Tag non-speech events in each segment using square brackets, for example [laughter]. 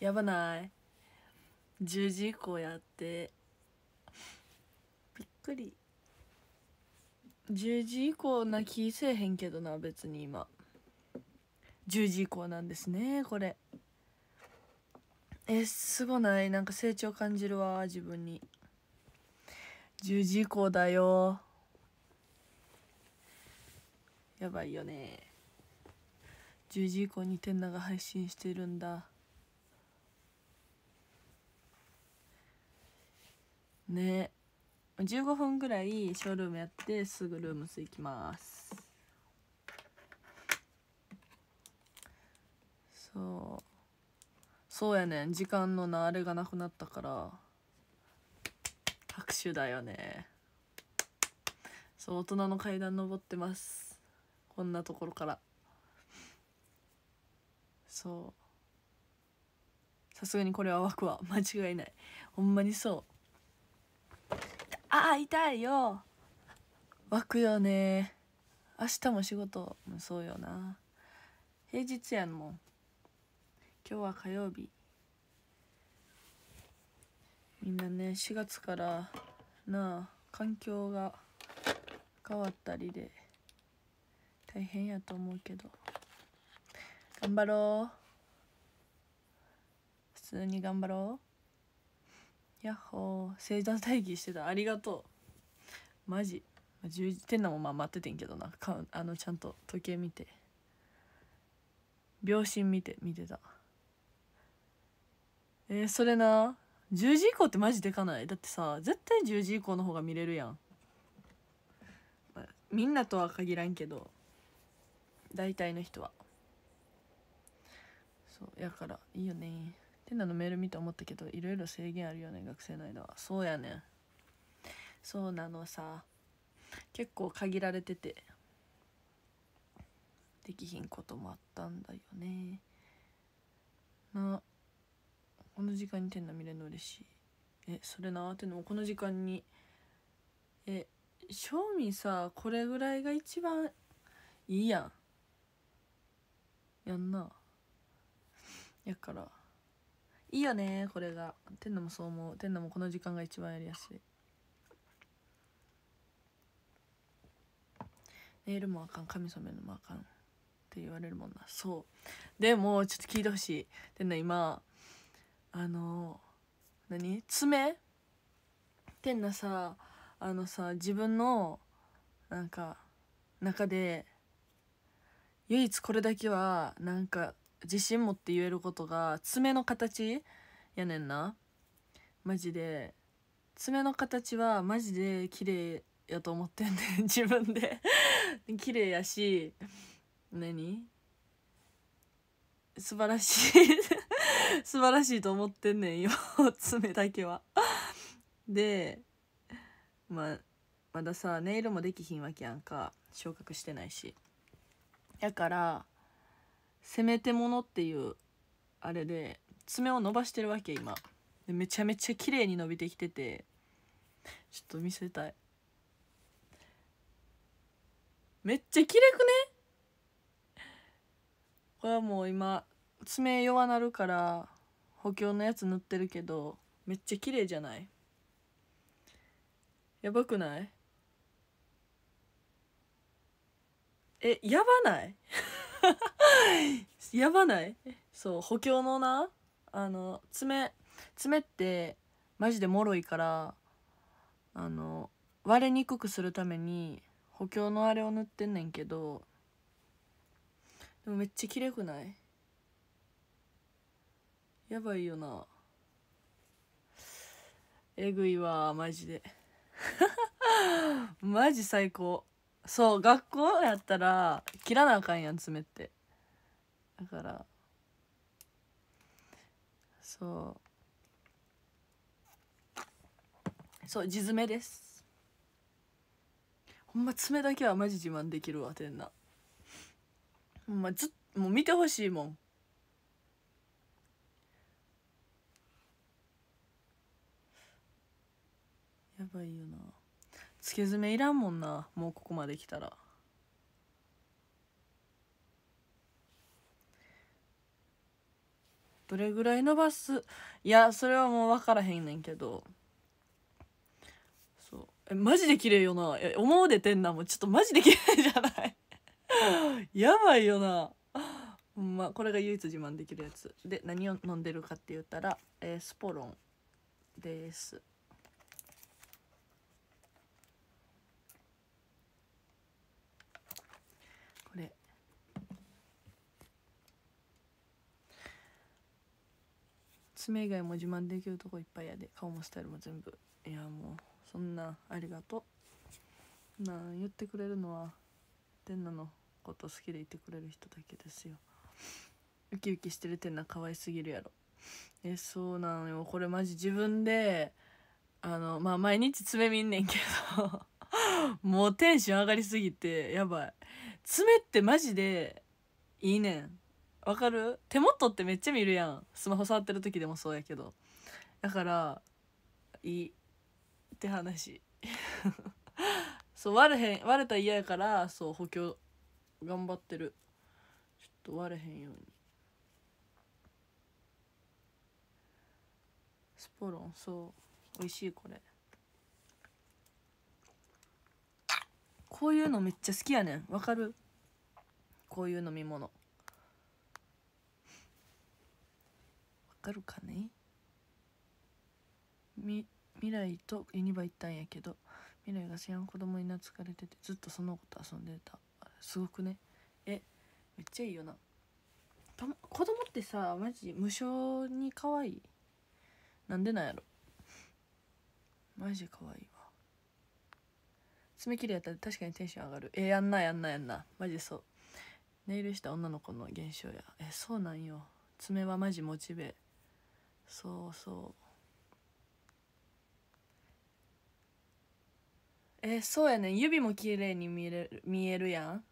やばない10時以降やってびっくり10時以降な気せえへんけどな別に今10時以降なんですねこれえすごないなんか成長感じるわ自分に10時以降だよやばいよね10時以降に天ナが配信してるんだね15分ぐらいショールームやってすぐルームス行きますそうそうやねん時間のなあれがなくなったから拍手だよねそう大人の階段登ってますこんなところからそうさすがにこれは湧くわ間違いないほんまにそうあ痛いよ湧くよね明日も仕事もそうよな平日やんもん今日は火曜日みんなね4月からなあ環境が変わったりで大変やと思うけど頑張ろう普通に頑張ろうやっほー生誕待機してたありがとうマジ10時てんなもまあ待っててんけどなかあのちゃんと時計見て秒針見て見てたえー、それな10時以降ってマジでかないだってさ絶対10時以降の方が見れるやん、まあ、みんなとは限らんけど大体の人はそうやからいいよねてんだのメール見て思ったけどいろいろ制限あるよね学生の間はそうやねんそうなのさ結構限られててできひんこともあったんだよねなこの時間にてんな見れるの嬉しいえそれなってのもこの時間にえ賞味さこれぐらいが一番いいやんやんなやからいいよねこれがてんのもそう思うてんのもこの時間が一番やりやすいネイルもあかん髪染めるのもあかんって言われるもんなそうでもちょっと聞いてほしいてんの今あの何爪てんなさあのさ自分のなんか中で唯一これだけはなんか自信持って言えることが爪の形やねんなマジで爪の形はマジで綺麗やと思ってんねね、[laughs] 自分で綺麗やし何素晴らしい [laughs] 素晴らしいと思ってんねんよ爪だけはでまあまださネイルもできひんわけやんか昇格してないしやからせめてものっていうあれで爪を伸ばしてるわけ今でめちゃめちゃ綺麗に伸びてきててちょっと見せたいめっちゃ綺麗くねこれはもう今爪弱なるから補強のやつ塗ってるけどめっちゃ綺麗じゃないやばくないえやばない [laughs] [laughs] やばないそう補強のなあの爪爪ってマジでもろいからあの割れにくくするために補強のあれを塗ってんねんけどでもめっちゃ綺麗くないやばいよなえぐいわマジで [laughs] マジ最高そう学校やったら切らなあかんやん爪ってだからそうそう地爪ですほんま爪だけはマジ自慢できるわてんなほんまずもう見てほしいもんやばいよなつけ爪いらんもんなもうここまで来たら。どれぐらい伸ばすいやそれはもう分からへんねんけどそうえマジで綺麗よな思うでてんなもうちょっとマジで綺麗じゃないやばいよなほんまこれが唯一自慢できるやつで何を飲んでるかって言ったら、えー、スポロンです爪以外も自慢できるとこいっぱいやで顔もスタイルも全部いやもうそんなありがとうな言ってくれるのは天ナのこと好きでいてくれる人だけですよウキウキしてる天ナ可愛すぎるやろえそうなのよこれマジ自分であのまあ毎日爪見んねんけど [laughs] もうテンション上がりすぎてやばい爪ってマジでいいねんわかる手元ってめっちゃ見るやんスマホ触ってる時でもそうやけどだからいいって話 [laughs] そう割れへん割れたら嫌やからそう補強頑張ってるちょっと割れへんようにスポロンそう美味しいこれこういうのめっちゃ好きやねんわかるこういう飲み物かるかねみ未来とユニバ行ったんやけど未来が知らん子供に懐かれててずっとその子と遊んでたすごくねえめっちゃいいよなた、ま、子供ってさマジ無性に可愛いなんでなんやろマジ可愛いわ爪切りやったら確かにテンション上がるえやんなやんなやんなマジそうネイルした女の子の現象やえそうなんよ爪はマジモチベそうそうえそうやね指も綺麗に見える見えるやん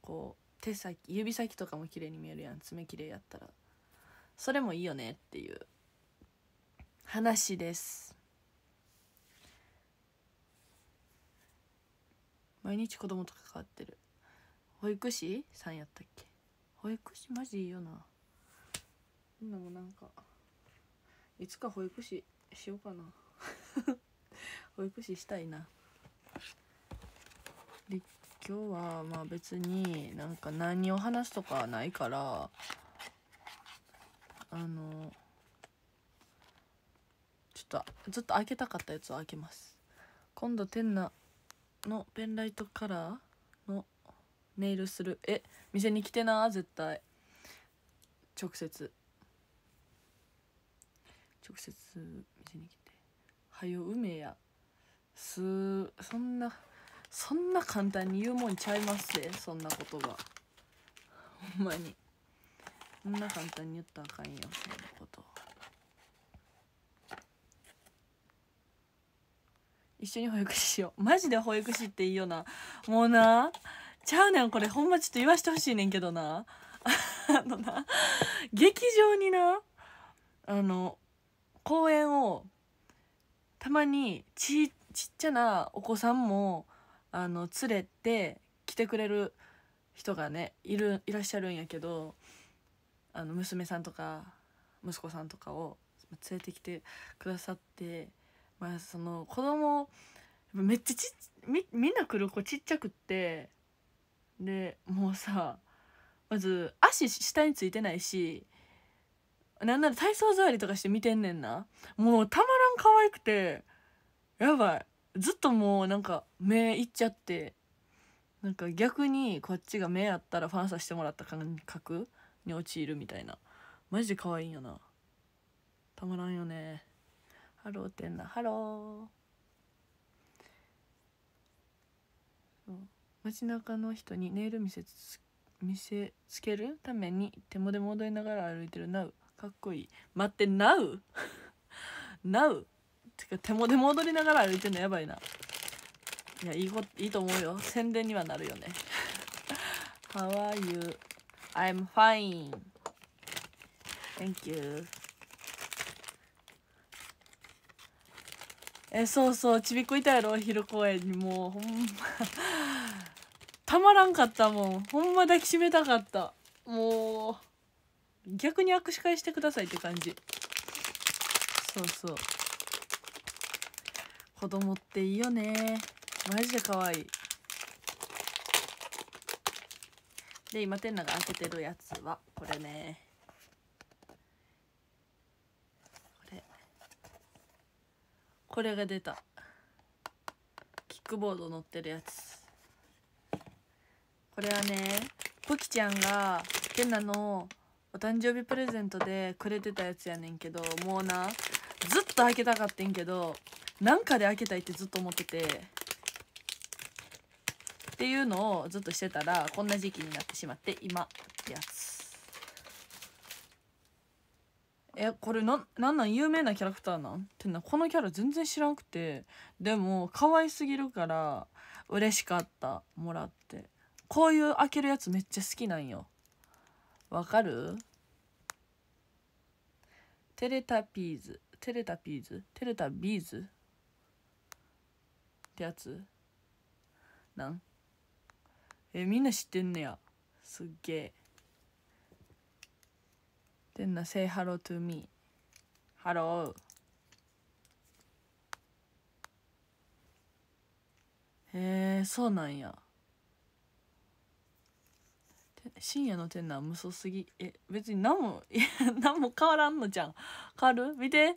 こう手先指先とかも綺麗に見えるやん爪綺麗やったらそれもいいよねっていう話です毎日子供とかかわってる保育士さんやったっけ保育士マジいいよな今もなんかいつか保育士しようかな [laughs] 保育士したいなで今日はまあ別になんか何を話すとかないからあのちょっとずっと開けたかったやつを開けます今度テンナのペンライトカラーのネイルするえ店に来てな絶対直接直接店に来て「はよ梅や」すそんなそんな簡単に言うもんちゃいますぜそんなことがほんまにそんな簡単に言ったらあかんよそんなこと一緒に保育士しようマジで保育士っていいよなもうなちゃうねんこれほんまちょっと言わしてほしいねんけどなあのな劇場になあの公園をたまにちっちゃなお子さんもあの連れて来てくれる人がねいるいらっしゃるんやけどあの娘さんとか息子さんとかを連れてきてくださって、まあ、その子供めっちゃちみみんな来る子ちっちゃくってでもうさまず足下についてないしなんなら体操座りとかして見てんねんなもうたまらん可愛くてやばいずっともうなんか目いっちゃってなんか逆にこっちが目あったらファンさしてもらった感覚に陥るみたいなマジで可愛いよなたまらんよねハローてんなハロー街中の人にネイル見せつ見せつけるために手もで戻りながら歩いてるなうかっこいい待ってナウナウてか手も手も踊りながら歩いてんのやばいないやいいこいいと思うよ宣伝にはなるよね [laughs] How are you? I'm fine Thank you えそうそうちびっこいたやろ昼公園にもうほんま [laughs] たまらんかったもんほんま抱きしめたかったもう逆に握手会してくださいって感じそうそう子供っていいよねマジで可愛いで今天ナが開けてるやつはこれねこれこれが出たキックボード乗ってるやつこれはねプキちゃんが天ナのお誕生日プレゼントでくれてたやつやねんけどもうなずっと開けたかってんけどなんかで開けたいってずっと思っててっていうのをずっとしてたらこんな時期になってしまって今ってやつえこれななんなん有名なキャラクターなんってなこのキャラ全然知らんくてでも可愛すぎるから嬉しかったもらってこういう開けるやつめっちゃ好きなんよわかるテレタピーズテレタピーズテレタビーズってやつなんえみんな知ってんねやすっげえてんな say hello to me hello へえそうなんや深夜の店内は無双すぎえ別に何もいや [laughs] 何も変わらんのじゃん変わる見て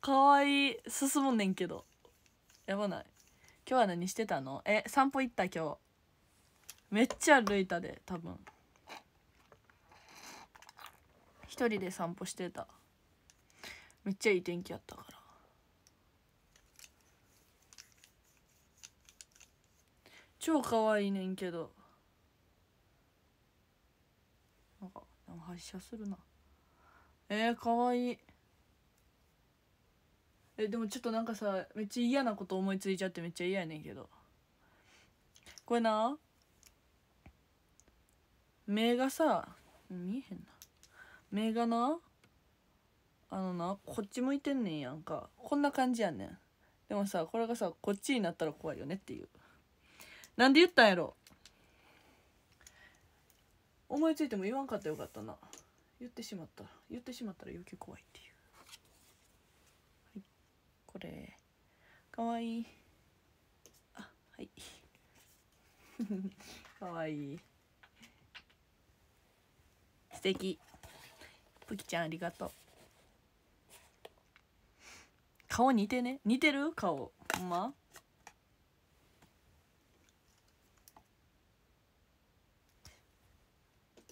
可愛い進むねんけどやばない今日は何してたのえ散歩行った今日めっちゃ歩いたで多分一人で散歩してためっちゃいい天気やったから超可愛いねんけど発射するなえー、かわいいえでもちょっとなんかさめっちゃ嫌なこと思いついちゃってめっちゃ嫌やねんけどこれな目がさ見えへんな目がなあのなこっち向いてんねんやんかこんな感じやねんでもさこれがさこっちになったら怖いよねっていうなんで言ったんやろ思いついても言わんかったらよかったな言ってしまった言ってしまったら余計怖いっていう、はい、これかわいいあはい [laughs] かわいい素敵ぷきちゃんありがとう顔似てね似てる顔ほんま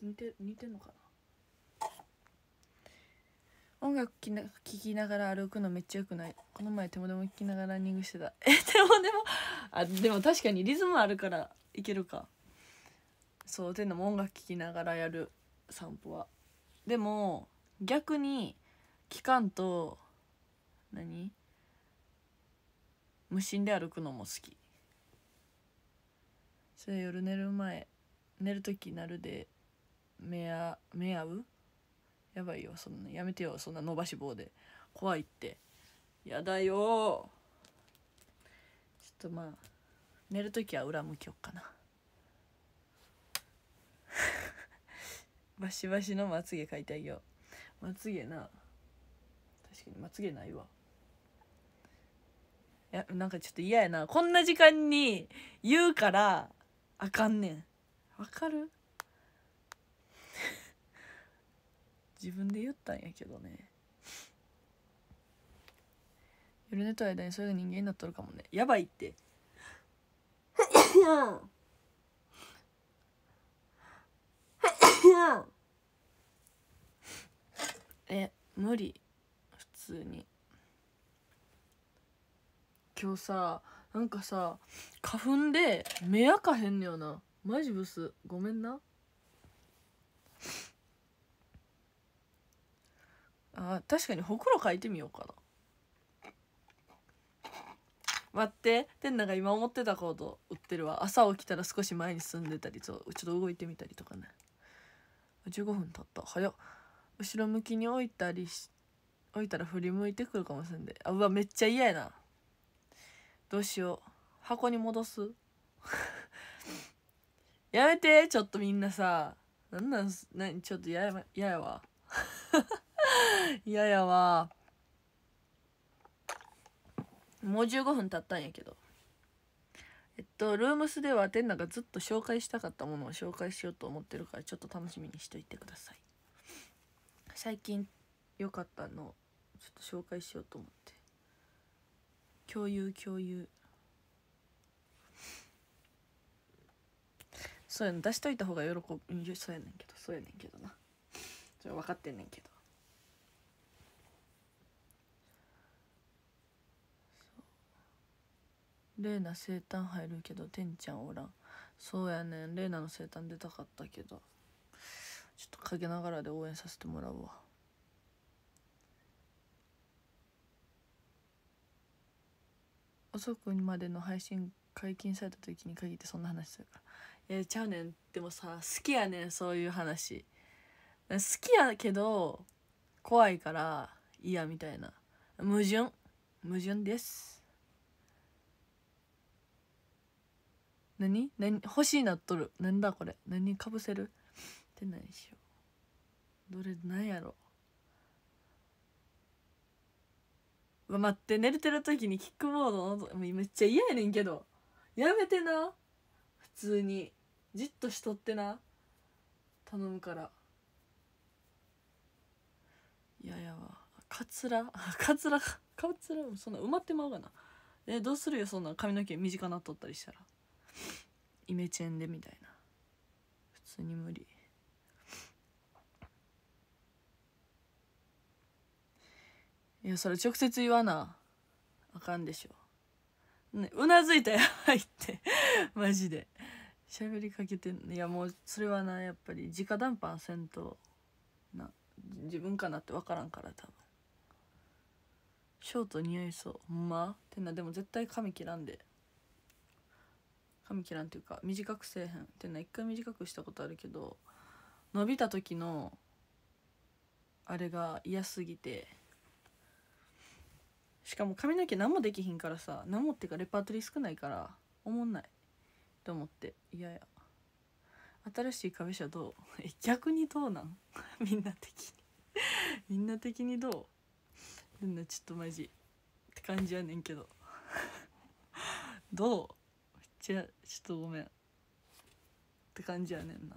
似て似てんのかな音楽聴きな聞きながら歩くのめっちゃよくないこの前手もでも聴きながらランニングしてた [laughs] え手もでもあでも確かにリズムあるからいけるかそうていうのも音楽聴きながらやる散歩はでも逆に期間と何無心で歩くのも好きそれ夜寝る前寝る時なるで目あ目合うやばいよそんなやめてよそんな伸ばし棒で怖いってやだよちょっとまあ寝る時は裏向きよっかな [laughs] バシバシのまつげ描いてあげようまつげな確かにまつげないわいやなんかちょっと嫌やなこんな時間に言うからあかんねんわかる自分で言ったんやけどね夜寝た間にそういう人間になっとるかもねやばいってえ無理普通に今日さなんかさ花粉で目開かへんのよなマジブスごめんなあ確かにほくろかいてみようかな待って天奈が今思ってたこと売ってるわ朝起きたら少し前に進んでたりそうちょっと動いてみたりとかね15分経った早っ後ろ向きに置いたりし置いたら振り向いてくるかもしれんであうわめっちゃ嫌やなどうしよう箱に戻す [laughs] やめてちょっとみんなさなんなんなちょっと嫌やややわ [laughs] 嫌やわもう15分経ったんやけどえっとルームスではテンナがずっと紹介したかったものを紹介しようと思ってるからちょっと楽しみにしといてください最近良かったのちょっと紹介しようと思って共有共有そうやの出しといた方が喜ぶそうやねんけどそうやねんけどなそれ分かってんねんけどレイナ生誕入るけどてんちゃんおらんそうやねんレイナの生誕出たかったけどちょっと陰ながらで応援させてもらうわ遅くまでの配信解禁された時に限ってそんな話するからえやちゃうねんでもさ好きやねんそういう話好きやけど怖いから嫌みたいな矛盾矛盾です何何欲しいなっとる何だこれ何かぶせるってでしょうどれ何やろう待って寝れてる時にキックボードのめっちゃ嫌やねんけどやめてな普通にじっとしとってな頼むから嫌ややわカツラカツラカツラそんな埋まってまうがなえどうするよそんな髪の毛短なっとったりしたらイメチェンでみたいな普通に無理いやそれ直接言わなあかんでしょ、ね、うなずいたやばいって [laughs] マジで喋りかけていやもうそれはなやっぱり直談判せんとな自分かなって分からんから多分ショート似合いそうほんまってなでも絶対髪切らんで。髪切らんっていうか短くせえへんっていうのは一回短くしたことあるけど伸びた時のあれが嫌すぎてしかも髪の毛何もできひんからさ何もっていうかレパートリー少ないからおもんないと思って嫌や新しい壁車どう [laughs] 逆にどうなん [laughs] みんな的に [laughs] みんな的にどうみんなちょっとマジって感じやねんけどどうちゃちょっとごめんって感じやねんな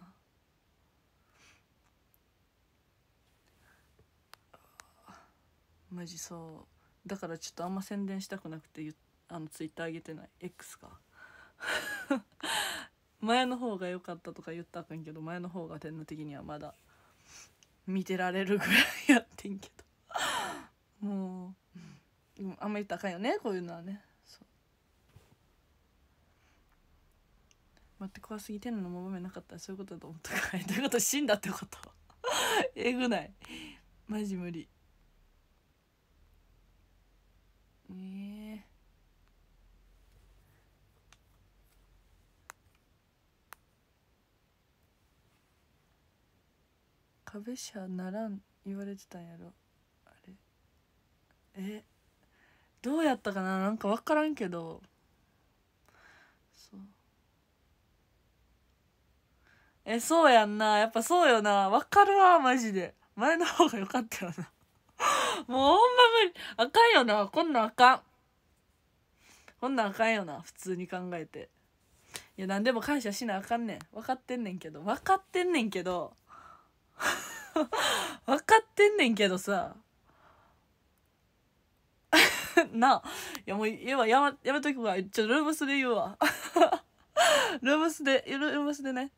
マジそうだからちょっとあんま宣伝したくなくてあのツイッター上げてない X か [laughs] 前の方が良かったとか言ったかんけど前の方が天の的にはまだ見てられるぐらいやってんけどもう、うん、あんま言ったらあかんよねこういうのはね待って怖すぎてんのもばめなかったらそういうことだと思ったからと [laughs] いうこと死んだってこと [laughs] えぐないマジ無理ええ壁車ならん言われてたんやろあれえどうやったかななんか分からんけどえ、そうやんな。やっぱそうよな。わかるわ、マジで。前の方が良かったよな。[laughs] もうほんま無理。あかんよな。こんなんあかん。こんなんあかんよな。普通に考えて。いや、何でも感謝しなあかんねん。分かってんねんけど。分かってんねんけど。分 [laughs] かってんねんけどさ。[laughs] なあ。いや、もう、言えばやま、やめとくわ。ちょ、ルームスで言うわ。ルームスで、ルームスでね。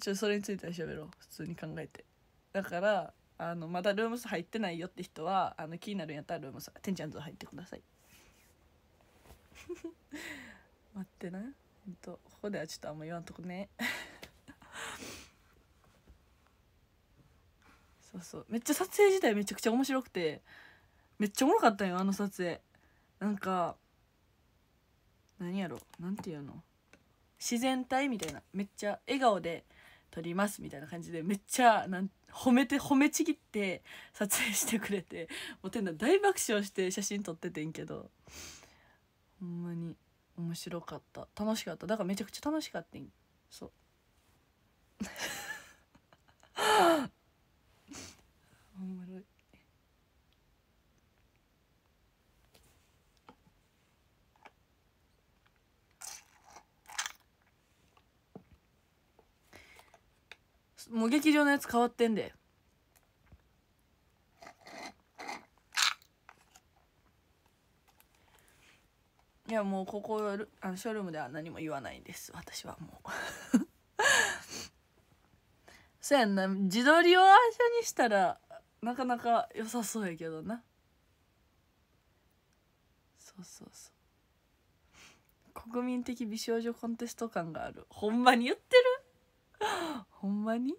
ちょそれについては喋ろう普通に考えてだからあのまだルームス入ってないよって人はあの気になるんやったらルームスてんちゃんズ入ってください [laughs] 待ってなほんとここではちょっとあんま言わんとこね [laughs] そうそうめっちゃ撮影自体めちゃくちゃ面白くてめっちゃおもろかったよあの撮影なんか何やろなんていうの自然体みたいなめっちゃ笑顔で撮りますみたいな感じでめっちゃなん褒めて褒めちぎって撮影してくれてもうてんだ大爆笑して写真撮っててんけどほんまに面白かった楽しかっただからめちゃくちゃ楽しかったんそうもう劇場のやつ変わってんでいやもうここあのショールームでは何も言わないです私はもうそう [laughs] やんな自撮りをあ車ゃにしたらなかなか良さそうやけどなそうそうそう国民的美少女コンテスト感があるほんまに言ってるほんまに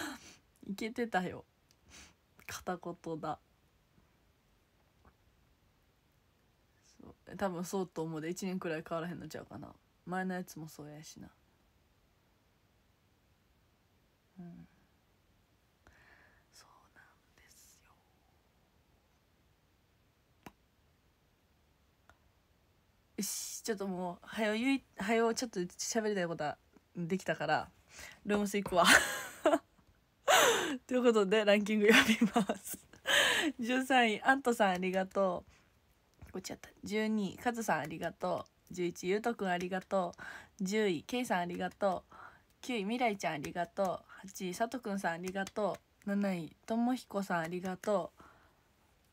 [laughs] いけてたよ片言だそう多分そうと思うで1年くらい変わらへんのちゃうかな前のやつもそうやしなうんそうなんですよよしちょっともうはよゆいはよちょっと喋りたいことはできたからルームス行くわということでランキング読みます13 [laughs] 位アントさんありがとうこっちやった12位カズさんありがとう11位ゆうとくんありがとう10位けいさんありがとう9位みらいちゃんありがとう8位さとくんさんありがとう7位ともひこさんありがと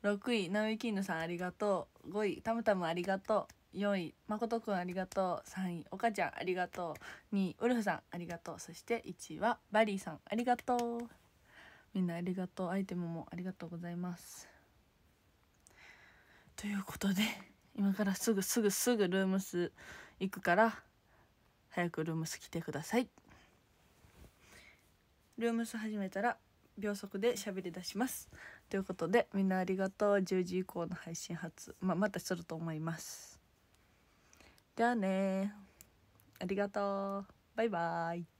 う6位なおイきぬさんありがとう5位たむたむありがとう4位誠くんありがとう3位かちゃんありがとう2位ウルフさんありがとうそして1位はバリーさんありがとうみんなありがとうアイテムもありがとうございますということで今からすぐすぐすぐルームス行くから早くルームス来てくださいルームス始めたら秒速で喋り出しますということでみんなありがとう10時以降の配信初、まあ、またすると思いますじゃあねありがとうバイバイ